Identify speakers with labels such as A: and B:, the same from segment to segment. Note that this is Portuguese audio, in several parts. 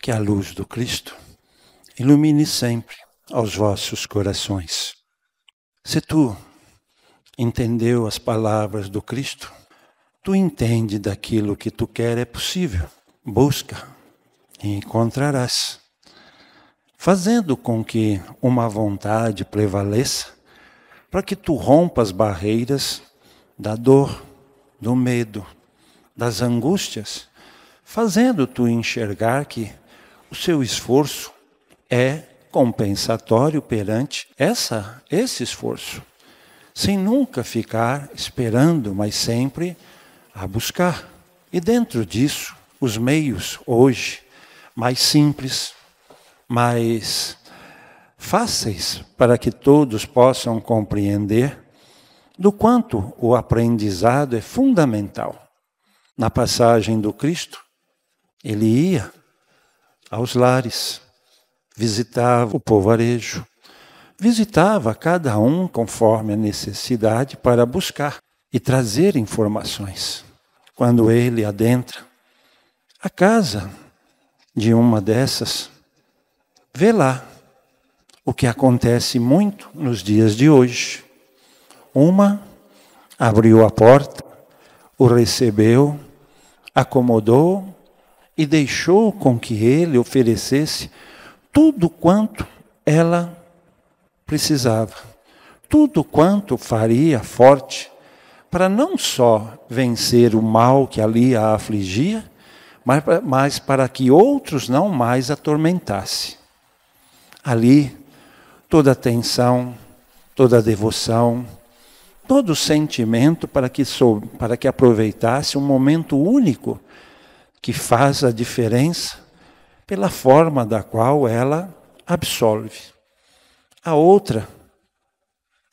A: que a luz do Cristo ilumine sempre aos vossos corações. Se tu entendeu as palavras do Cristo, tu entende daquilo que tu quer é possível. Busca e encontrarás. Fazendo com que uma vontade prevaleça, para que tu rompas as barreiras da dor, do medo, das angústias, fazendo tu enxergar que o seu esforço é compensatório perante essa, esse esforço, sem nunca ficar esperando, mas sempre a buscar. E dentro disso, os meios hoje mais simples, mais fáceis para que todos possam compreender do quanto o aprendizado é fundamental. Na passagem do Cristo, ele ia aos lares, visitava o povoarejo, visitava cada um conforme a necessidade para buscar e trazer informações. Quando ele adentra a casa de uma dessas, vê lá o que acontece muito nos dias de hoje. Uma abriu a porta, o recebeu, acomodou e deixou com que ele oferecesse tudo quanto ela precisava, tudo quanto faria forte para não só vencer o mal que ali a afligia, mas, mas para que outros não mais atormentasse. Ali, toda atenção, toda devoção, todo sentimento para que, para que aproveitasse um momento único que faz a diferença pela forma da qual ela absolve. A outra,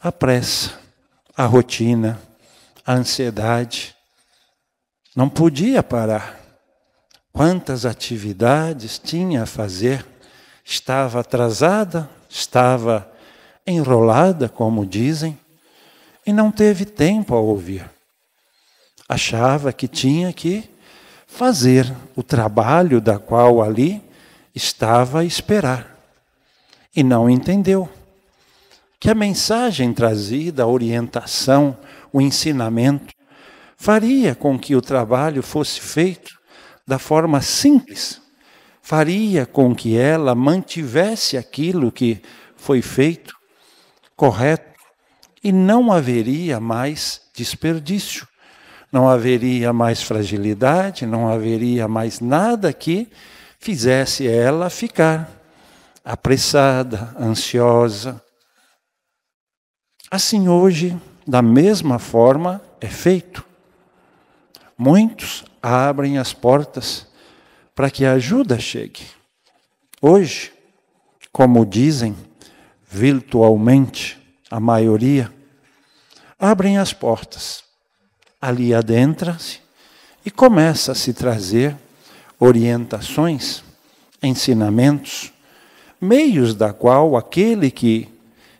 A: a pressa, a rotina, a ansiedade. Não podia parar. Quantas atividades tinha a fazer? Estava atrasada, estava enrolada, como dizem, e não teve tempo a ouvir. Achava que tinha que fazer o trabalho da qual ali estava a esperar. E não entendeu que a mensagem trazida, a orientação, o ensinamento, faria com que o trabalho fosse feito da forma simples, faria com que ela mantivesse aquilo que foi feito correto e não haveria mais desperdício não haveria mais fragilidade, não haveria mais nada que fizesse ela ficar apressada, ansiosa. Assim hoje, da mesma forma, é feito. Muitos abrem as portas para que a ajuda chegue. Hoje, como dizem virtualmente a maioria, abrem as portas ali adentra-se e começa a se trazer orientações, ensinamentos, meios da qual aquele que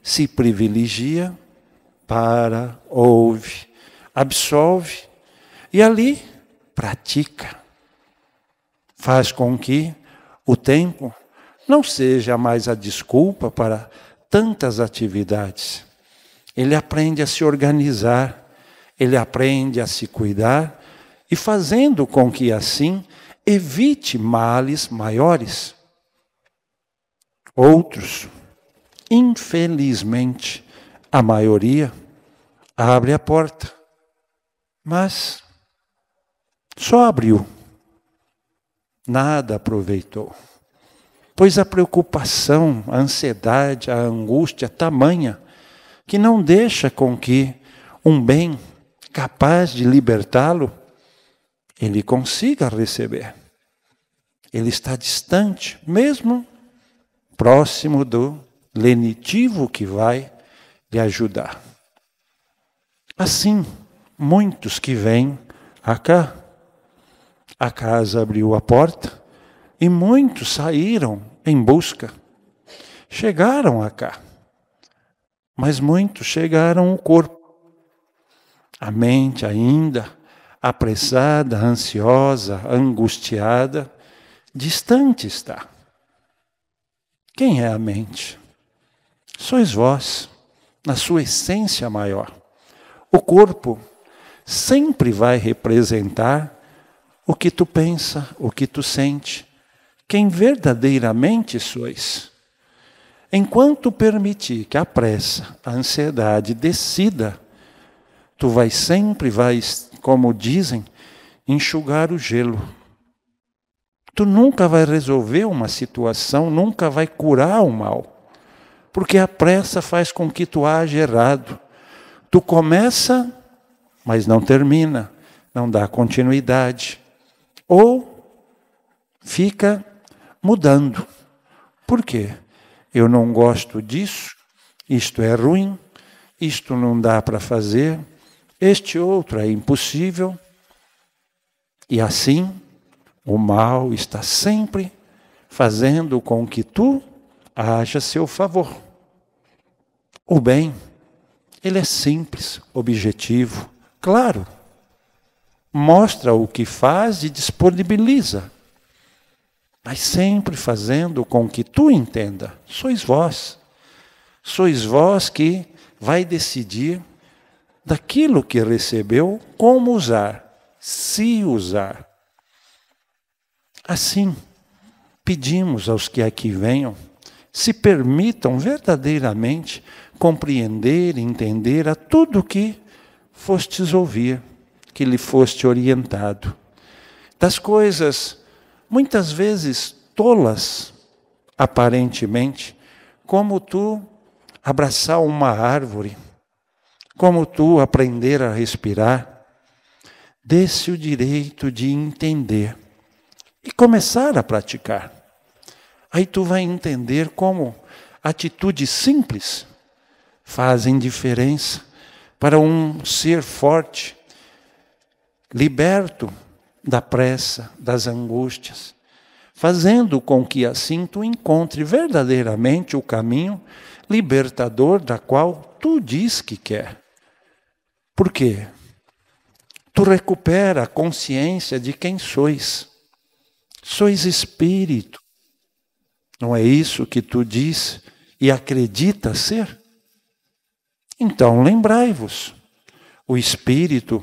A: se privilegia para, ouve, absolve e ali pratica. Faz com que o tempo não seja mais a desculpa para tantas atividades. Ele aprende a se organizar ele aprende a se cuidar e fazendo com que assim evite males maiores. Outros, infelizmente, a maioria abre a porta, mas só abriu, nada aproveitou. Pois a preocupação, a ansiedade, a angústia tamanha que não deixa com que um bem capaz de libertá-lo, ele consiga receber. Ele está distante, mesmo próximo do lenitivo que vai lhe ajudar. Assim, muitos que vêm acá, a casa abriu a porta e muitos saíram em busca. Chegaram acá, mas muitos chegaram o corpo a mente ainda apressada, ansiosa, angustiada, distante está. Quem é a mente? Sois vós, na sua essência maior. O corpo sempre vai representar o que tu pensa, o que tu sente, quem verdadeiramente sois. Enquanto permitir que a pressa, a ansiedade decida tu vais sempre vais, como dizem, enxugar o gelo. Tu nunca vai resolver uma situação, nunca vai curar o mal. Porque a pressa faz com que tu age errado. Tu começa, mas não termina, não dá continuidade. Ou fica mudando. Por quê? Eu não gosto disso, isto é ruim, isto não dá para fazer este outro é impossível. E assim, o mal está sempre fazendo com que tu haja seu favor. O bem, ele é simples, objetivo, claro. Mostra o que faz e disponibiliza. Mas sempre fazendo com que tu entenda, sois vós. Sois vós que vai decidir daquilo que recebeu, como usar, se usar. Assim, pedimos aos que aqui venham, se permitam verdadeiramente compreender, entender a tudo que fostes ouvir, que lhe foste orientado. Das coisas, muitas vezes tolas, aparentemente, como tu abraçar uma árvore como tu aprender a respirar, desse o direito de entender e começar a praticar. Aí tu vai entender como atitudes simples fazem diferença para um ser forte, liberto da pressa, das angústias, fazendo com que assim tu encontre verdadeiramente o caminho libertador da qual tu diz que quer. Por quê? Tu recupera a consciência de quem sois. Sois espírito. Não é isso que tu diz e acredita ser? Então lembrai-vos, o espírito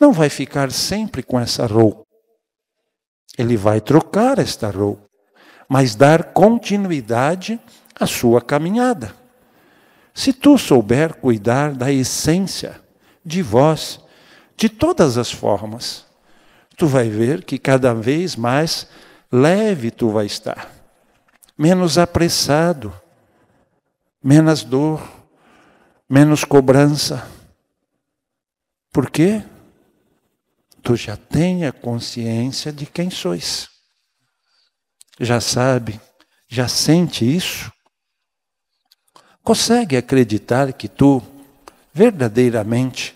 A: não vai ficar sempre com essa roupa. Ele vai trocar esta roupa, mas dar continuidade à sua caminhada. Se tu souber cuidar da essência de vós, de todas as formas, tu vai ver que cada vez mais leve tu vai estar, menos apressado, menos dor, menos cobrança. Por quê? Tu já a consciência de quem sois. Já sabe, já sente isso, consegue acreditar que tu verdadeiramente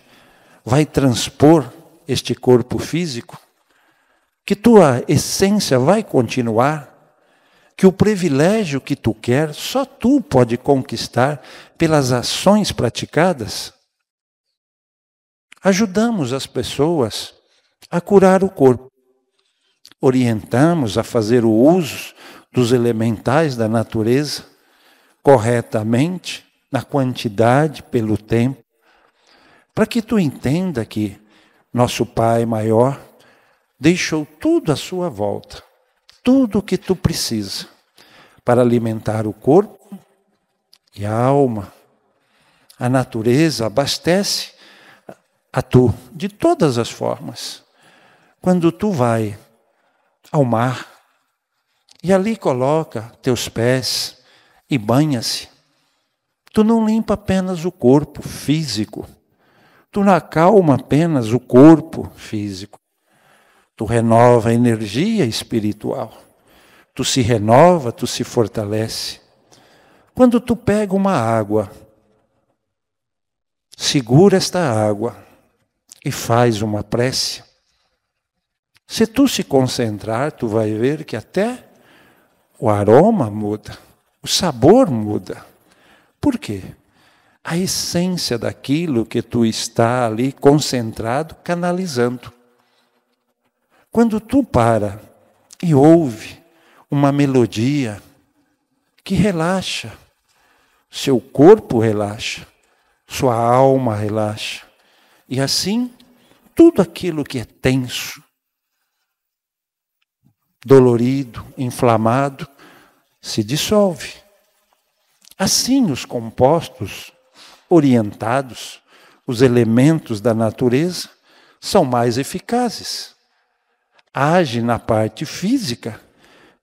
A: vai transpor este corpo físico? Que tua essência vai continuar? Que o privilégio que tu quer, só tu pode conquistar pelas ações praticadas? Ajudamos as pessoas a curar o corpo. Orientamos a fazer o uso dos elementais da natureza corretamente, na quantidade, pelo tempo, para que tu entenda que nosso Pai maior deixou tudo à sua volta, tudo o que tu precisa para alimentar o corpo e a alma. A natureza abastece a tu de todas as formas. Quando tu vai ao mar e ali coloca teus pés, e banha-se. Tu não limpa apenas o corpo físico, tu não acalma apenas o corpo físico, tu renova a energia espiritual, tu se renova, tu se fortalece. Quando tu pega uma água, segura esta água e faz uma prece. Se tu se concentrar, tu vai ver que até o aroma muda. O sabor muda. Por quê? A essência daquilo que tu está ali concentrado, canalizando. Quando tu para e ouve uma melodia que relaxa, seu corpo relaxa, sua alma relaxa. E assim, tudo aquilo que é tenso, dolorido, inflamado, se dissolve. Assim, os compostos orientados, os elementos da natureza, são mais eficazes. Age na parte física,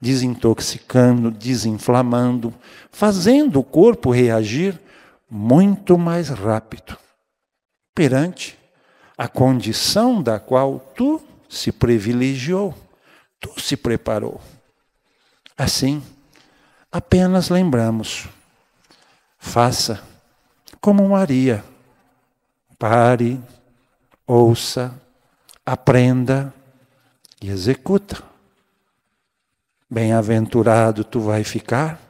A: desintoxicando, desinflamando, fazendo o corpo reagir muito mais rápido perante a condição da qual tu se privilegiou, tu se preparou. Assim, apenas lembramos. Faça como Maria. Pare, ouça, aprenda e executa. Bem-aventurado tu vai ficar,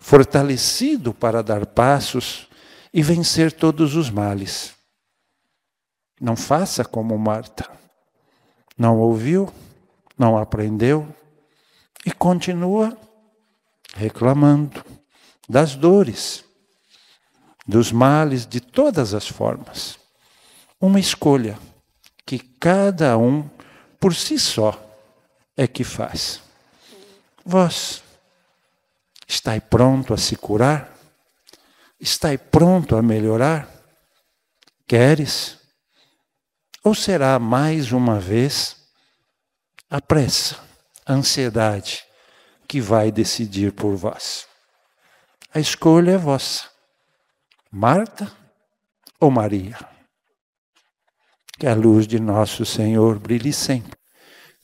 A: fortalecido para dar passos e vencer todos os males. Não faça como Marta. Não ouviu, não aprendeu e continua reclamando das dores, dos males de todas as formas. Uma escolha que cada um por si só é que faz. Vós estáis pronto a se curar? Estáis pronto a melhorar? Queres? Ou será mais uma vez a pressa, a ansiedade, que vai decidir por vós. A escolha é vossa. Marta ou Maria? Que a luz de nosso Senhor brilhe sempre,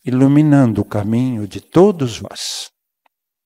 A: iluminando o caminho de todos vós.